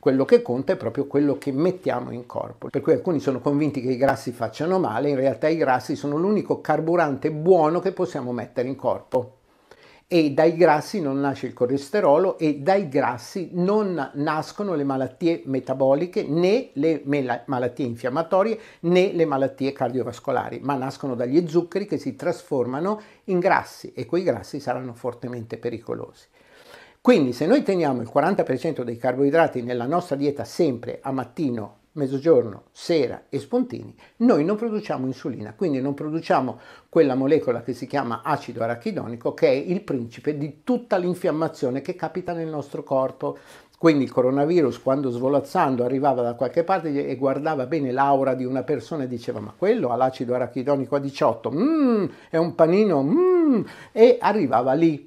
Quello che conta è proprio quello che mettiamo in corpo. Per cui alcuni sono convinti che i grassi facciano male, in realtà i grassi sono l'unico carburante buono che possiamo mettere in corpo. E dai grassi non nasce il colesterolo e dai grassi non nascono le malattie metaboliche né le malattie infiammatorie né le malattie cardiovascolari, ma nascono dagli zuccheri che si trasformano in grassi e quei grassi saranno fortemente pericolosi. Quindi se noi teniamo il 40% dei carboidrati nella nostra dieta sempre a mattino, mezzogiorno, sera e spuntini, noi non produciamo insulina, quindi non produciamo quella molecola che si chiama acido arachidonico che è il principe di tutta l'infiammazione che capita nel nostro corpo. Quindi il coronavirus quando svolazzando arrivava da qualche parte e guardava bene l'aura di una persona e diceva ma quello ha l'acido arachidonico a 18, mm, è un panino, mm, e arrivava lì